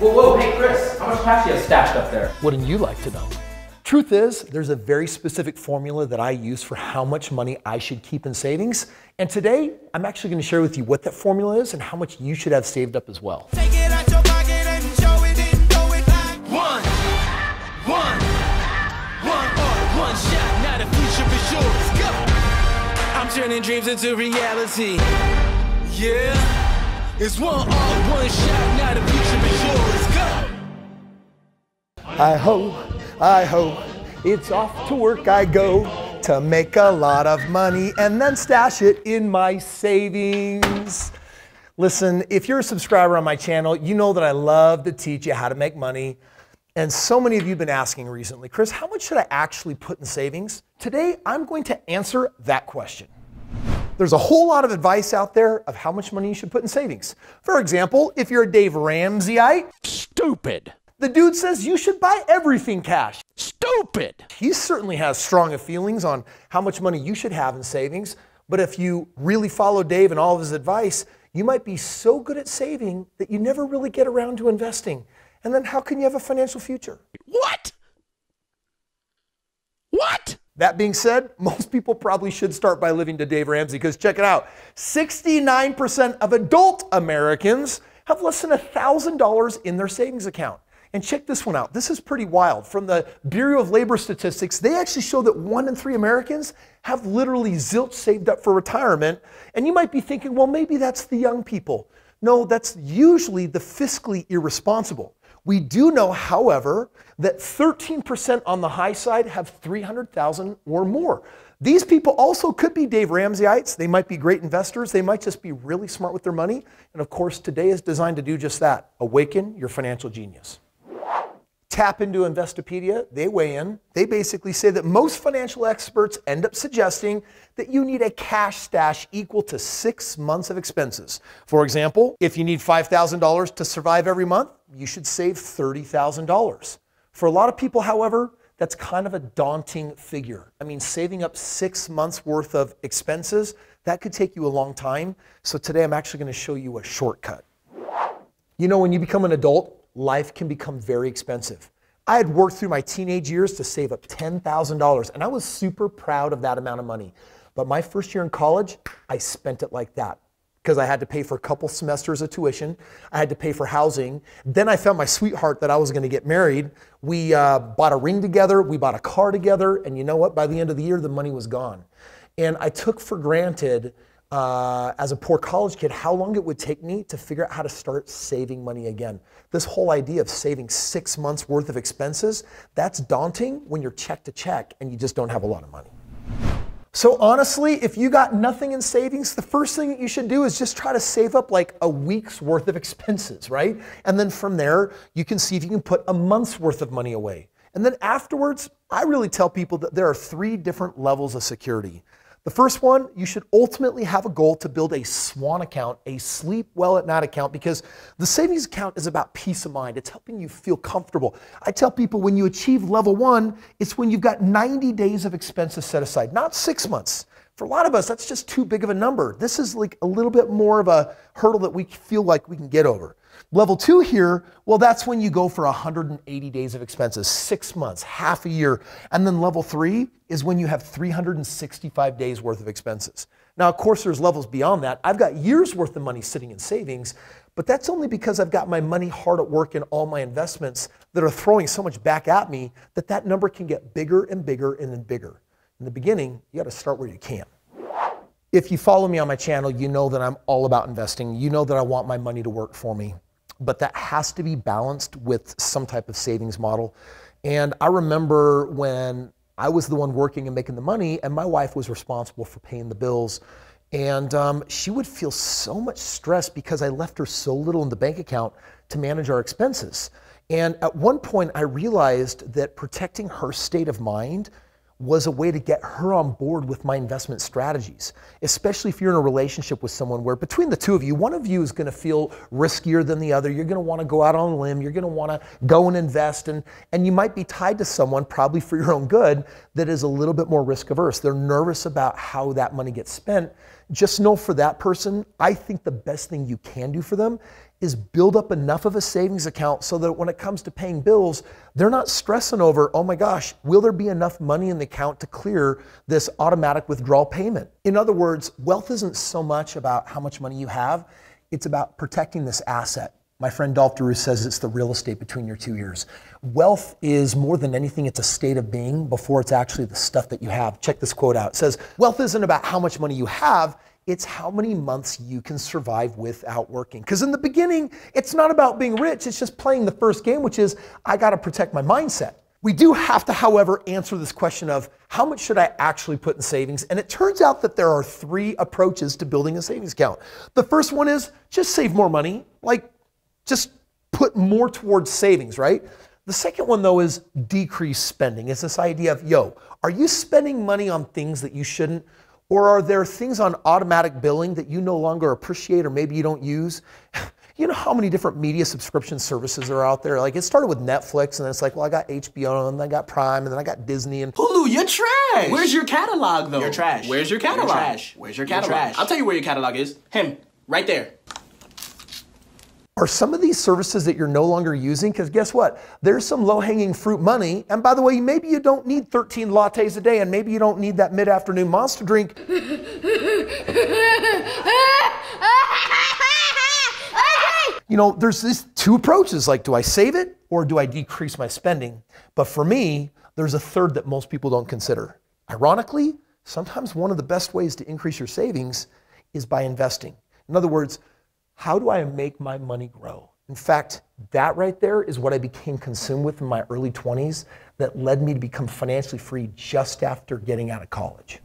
Whoa, whoa, hey Chris, how much cash you have stashed up there? Wouldn't you like to know? Truth is, there's a very specific formula that I use for how much money I should keep in savings. And today, I'm actually gonna share with you what that formula is and how much you should have saved up as well. I'm turning dreams into reality. Yeah, it's one art, one shot, not a future. I ho, I ho, it's off to work I go to make a lot of money and then stash it in my savings. Listen, if you're a subscriber on my channel, you know that I love to teach you how to make money. And so many of you have been asking recently, Chris, how much should I actually put in savings? Today, I'm going to answer that question. There's a whole lot of advice out there of how much money you should put in savings. For example, if you're a Dave Ramseyite, stupid. The dude says you should buy everything cash. Stupid! He certainly has strong feelings on how much money you should have in savings, but if you really follow Dave and all of his advice, you might be so good at saving that you never really get around to investing. And then how can you have a financial future? What? What? That being said, most people probably should start by living to Dave Ramsey because check it out 69% of adult Americans have less than $1,000 in their savings account. And check this one out. This is pretty wild. From the Bureau of Labor Statistics, they actually show that one in three Americans have literally zilch saved up for retirement. And you might be thinking, well, maybe that's the young people. No, that's usually the fiscally irresponsible. We do know, however, that 13% on the high side have 300,000 or more. These people also could be Dave Ramseyites. They might be great investors. They might just be really smart with their money. And of course, today is designed to do just that awaken your financial genius tap into Investopedia, they weigh in. They basically say that most financial experts end up suggesting that you need a cash stash equal to six months of expenses. For example, if you need $5,000 to survive every month, you should save $30,000. For a lot of people, however, that's kind of a daunting figure. I mean, saving up six months worth of expenses, that could take you a long time. So today I'm actually gonna show you a shortcut. You know, when you become an adult, life can become very expensive. I had worked through my teenage years to save up $10,000, and I was super proud of that amount of money. But my first year in college, I spent it like that because I had to pay for a couple semesters of tuition. I had to pay for housing. Then I found my sweetheart that I was going to get married. We uh, bought a ring together, we bought a car together, and you know what? By the end of the year, the money was gone. And I took for granted uh, as a poor college kid, how long it would take me to figure out how to start saving money again. This whole idea of saving six months worth of expenses, that's daunting when you're check to check and you just don't have a lot of money. So, honestly, if you got nothing in savings, the first thing that you should do is just try to save up like a week's worth of expenses, right? And then from there, you can see if you can put a month's worth of money away. And then afterwards, I really tell people that there are three different levels of security. The first one, you should ultimately have a goal to build a SWAN account, a sleep well at night account, because the savings account is about peace of mind. It's helping you feel comfortable. I tell people when you achieve level one, it's when you've got 90 days of expenses set aside, not six months. For a lot of us, that's just too big of a number. This is like a little bit more of a hurdle that we feel like we can get over. Level two here, well, that's when you go for 180 days of expenses, six months, half a year. And then level three is when you have 365 days worth of expenses. Now, of course, there's levels beyond that. I've got years worth of money sitting in savings, but that's only because I've got my money hard at work in all my investments that are throwing so much back at me that that number can get bigger and bigger and then bigger. In the beginning, you got to start where you can. If you follow me on my channel, you know that I'm all about investing. You know that I want my money to work for me but that has to be balanced with some type of savings model. And I remember when I was the one working and making the money, and my wife was responsible for paying the bills. And um, she would feel so much stress because I left her so little in the bank account to manage our expenses. And at one point, I realized that protecting her state of mind was a way to get her on board with my investment strategies, especially if you're in a relationship with someone where between the two of you, one of you is going to feel riskier than the other. You're going to want to go out on a limb. You're going to want to go and invest. And, and you might be tied to someone, probably for your own good, that is a little bit more risk averse. They're nervous about how that money gets spent. Just know for that person, I think the best thing you can do for them is build up enough of a savings account so that when it comes to paying bills, they're not stressing over, oh my gosh, will there be enough money in the account to clear this automatic withdrawal payment? In other words, wealth isn't so much about how much money you have, it's about protecting this asset. My friend Dolph DeRoux says it's the real estate between your two ears. Wealth is more than anything, it's a state of being before it's actually the stuff that you have. Check this quote out. It says, Wealth isn't about how much money you have, it's how many months you can survive without working. Because in the beginning, it's not about being rich, it's just playing the first game, which is, I gotta protect my mindset. We do have to, however, answer this question of how much should I actually put in savings? And it turns out that there are three approaches to building a savings account. The first one is just save more money, like just put more towards savings, right? The second one, though, is decrease spending. It's this idea of, yo, are you spending money on things that you shouldn't? Or are there things on automatic billing that you no longer appreciate or maybe you don't use? you know how many different media subscription services are out there? Like it started with Netflix, and then it's like, well, I got HBO, and then I got Prime, and then I got Disney, and Hulu. You're trash. Where's your catalog though? You're trash. Where's your catalog? You're trash. Where's your catalog? Where's your catalog? I'll tell you where your catalog is. Him, right there. Are some of these services that you're no longer using? Because guess what? There's some low hanging fruit money. And by the way, maybe you don't need 13 lattes a day, and maybe you don't need that mid afternoon monster drink. you know, there's these two approaches like, do I save it or do I decrease my spending? But for me, there's a third that most people don't consider. Ironically, sometimes one of the best ways to increase your savings is by investing. In other words, how do I make my money grow? In fact, that right there is what I became consumed with in my early 20s that led me to become financially free just after getting out of college.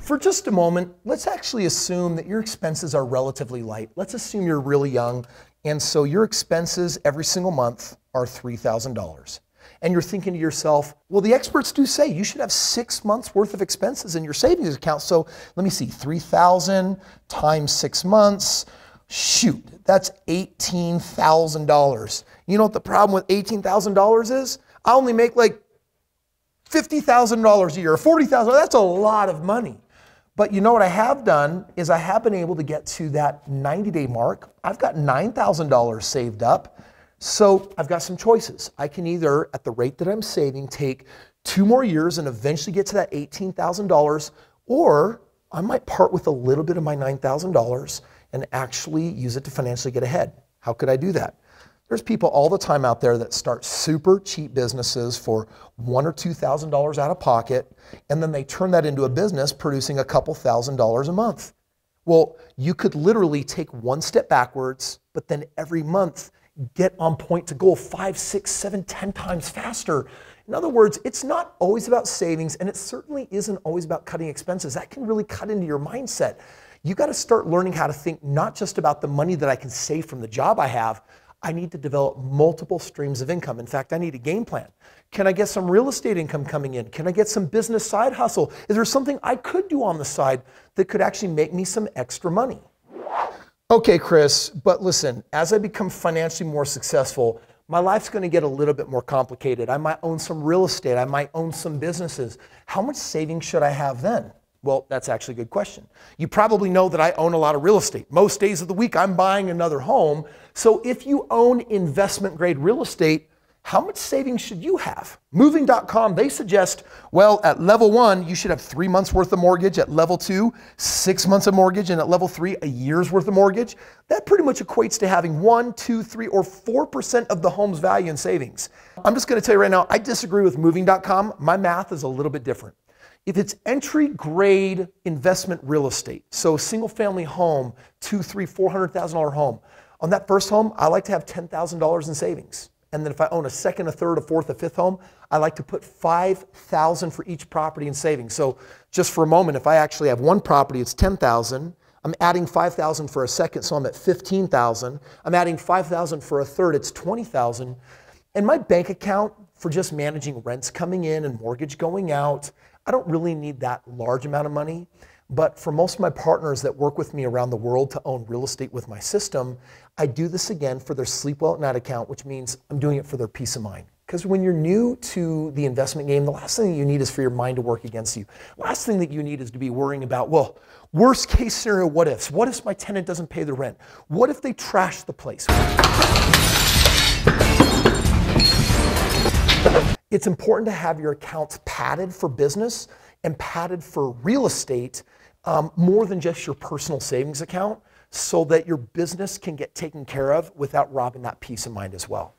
For just a moment, let's actually assume that your expenses are relatively light. Let's assume you're really young, and so your expenses every single month are $3,000. And you're thinking to yourself, well, the experts do say you should have six months worth of expenses in your savings account. So let me see, 3,000 times six months, Shoot, that's $18,000. You know what the problem with $18,000 is? I only make like $50,000 a year, $40,000. That's a lot of money. But you know what I have done is I have been able to get to that 90 day mark. I've got $9,000 saved up. So I've got some choices. I can either, at the rate that I'm saving, take two more years and eventually get to that $18,000, or I might part with a little bit of my $9,000 and actually use it to financially get ahead. How could I do that? There's people all the time out there that start super cheap businesses for one or two thousand dollars out of pocket, and then they turn that into a business producing a couple thousand dollars a month. Well, you could literally take one step backwards, but then every month get on point to goal five, six, seven, ten times faster. In other words, it's not always about savings, and it certainly isn't always about cutting expenses. That can really cut into your mindset. You got to start learning how to think not just about the money that I can save from the job I have. I need to develop multiple streams of income. In fact, I need a game plan. Can I get some real estate income coming in? Can I get some business side hustle? Is there something I could do on the side that could actually make me some extra money? Okay, Chris, but listen, as I become financially more successful, my life's going to get a little bit more complicated. I might own some real estate. I might own some businesses. How much savings should I have then? Well, that's actually a good question. You probably know that I own a lot of real estate. Most days of the week, I'm buying another home. So if you own investment grade real estate, how much savings should you have? Moving.com, they suggest, well, at level one, you should have three months worth of mortgage. At level two, six months of mortgage. And at level three, a year's worth of mortgage. That pretty much equates to having one, two, three, or 4% of the home's value in savings. I'm just gonna tell you right now, I disagree with moving.com. My math is a little bit different. If it's entry grade investment real estate, so single family home, two, three, four hundred thousand dollar home, on that first home, I like to have ten thousand dollars in savings. And then if I own a second, a third, a fourth, a fifth home, I like to put 5,000 for each property in savings. So just for a moment, if I actually have one property, it's 10,000. I'm adding 5,000 for a second, so I'm at 15,000. I'm adding 5,000 for a third, it's 20,000. And my bank account for just managing rents coming in and mortgage going out I don't really need that large amount of money, but for most of my partners that work with me around the world to own real estate with my system, I do this again for their sleep well at night account, which means I'm doing it for their peace of mind. Because when you're new to the investment game, the last thing that you need is for your mind to work against you. Last thing that you need is to be worrying about, well, worst case scenario, what ifs? What if my tenant doesn't pay the rent? What if they trash the place? It's important to have your accounts padded for business and padded for real estate um, more than just your personal savings account so that your business can get taken care of without robbing that peace of mind as well.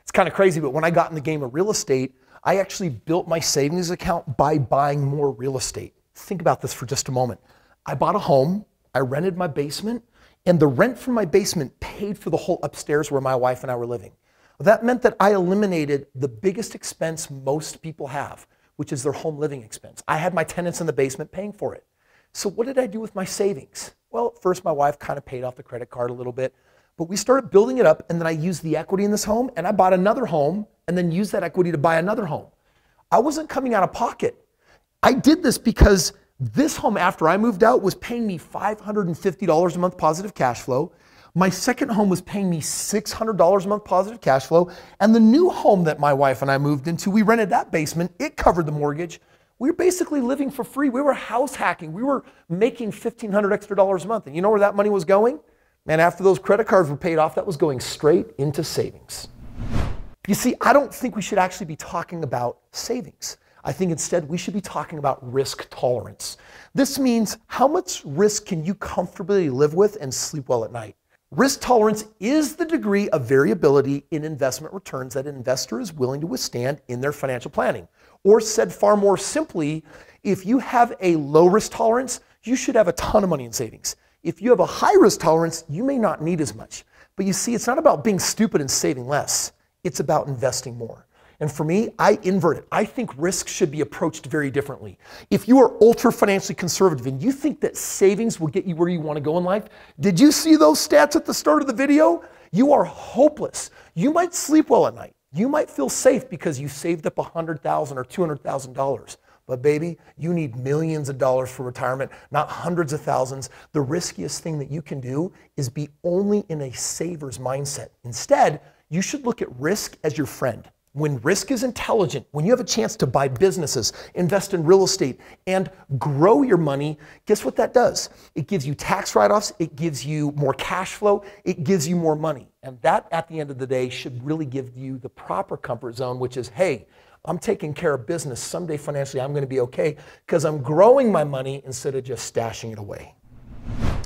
It's kind of crazy, but when I got in the game of real estate, I actually built my savings account by buying more real estate. Think about this for just a moment. I bought a home, I rented my basement, and the rent from my basement paid for the whole upstairs where my wife and I were living. That meant that I eliminated the biggest expense most people have, which is their home living expense. I had my tenants in the basement paying for it. So what did I do with my savings? Well, first my wife kind of paid off the credit card a little bit, but we started building it up and then I used the equity in this home and I bought another home and then used that equity to buy another home. I wasn't coming out of pocket. I did this because this home after I moved out was paying me $550 a month positive cash flow. My second home was paying me $600 a month positive cash flow. And the new home that my wife and I moved into, we rented that basement, it covered the mortgage. We were basically living for free. We were house hacking. We were making $1,500 extra dollars a month. And you know where that money was going? Man, after those credit cards were paid off, that was going straight into savings. You see, I don't think we should actually be talking about savings. I think instead we should be talking about risk tolerance. This means how much risk can you comfortably live with and sleep well at night? Risk tolerance is the degree of variability in investment returns that an investor is willing to withstand in their financial planning. Or, said far more simply, if you have a low risk tolerance, you should have a ton of money in savings. If you have a high risk tolerance, you may not need as much. But you see, it's not about being stupid and saving less, it's about investing more. And for me, I invert it. I think risk should be approached very differently. If you are ultra financially conservative and you think that savings will get you where you want to go in life, did you see those stats at the start of the video? You are hopeless. You might sleep well at night. You might feel safe because you saved up $100,000 or $200,000. But baby, you need millions of dollars for retirement, not hundreds of thousands. The riskiest thing that you can do is be only in a saver's mindset. Instead, you should look at risk as your friend when risk is intelligent, when you have a chance to buy businesses, invest in real estate, and grow your money, guess what that does? It gives you tax write offs, it gives you more cash flow, it gives you more money. And that, at the end of the day, should really give you the proper comfort zone, which is hey, I'm taking care of business. Someday financially, I'm going to be okay because I'm growing my money instead of just stashing it away.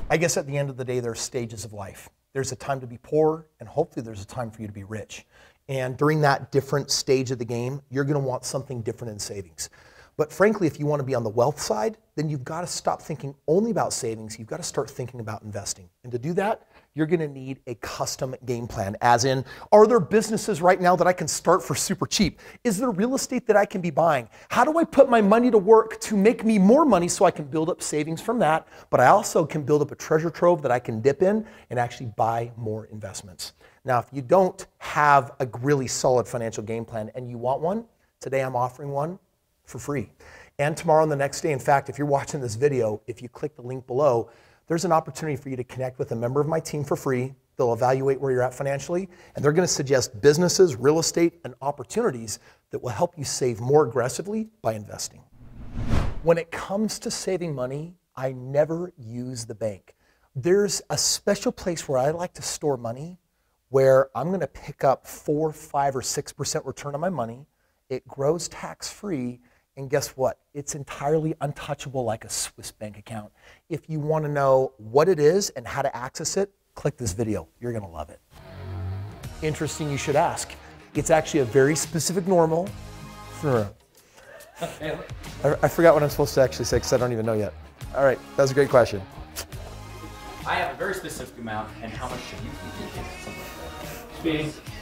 I guess at the end of the day, there are stages of life. There's a time to be poor, and hopefully, there's a time for you to be rich. And during that different stage of the game, you're going to want something different in savings. But frankly, if you want to be on the wealth side, then you've got to stop thinking only about savings. You've got to start thinking about investing. And to do that, you're going to need a custom game plan, as in, are there businesses right now that I can start for super cheap? Is there real estate that I can be buying? How do I put my money to work to make me more money so I can build up savings from that? But I also can build up a treasure trove that I can dip in and actually buy more investments. Now, if you don't have a really solid financial game plan and you want one, today I'm offering one for free. And tomorrow and the next day, in fact, if you're watching this video, if you click the link below, there's an opportunity for you to connect with a member of my team for free. They'll evaluate where you're at financially, and they're going to suggest businesses, real estate, and opportunities that will help you save more aggressively by investing. When it comes to saving money, I never use the bank. There's a special place where I like to store money where I'm going to pick up four, five, or six percent return on my money. It grows tax free, and guess what? It's entirely untouchable like a Swiss bank account. If you want to know what it is and how to access it, click this video. You're going to love it. Interesting, you should ask. It's actually a very specific normal. I, I forgot what I'm supposed to actually say because I don't even know yet. All right, that's a great question. I have a very specific amount, and how much should you be like space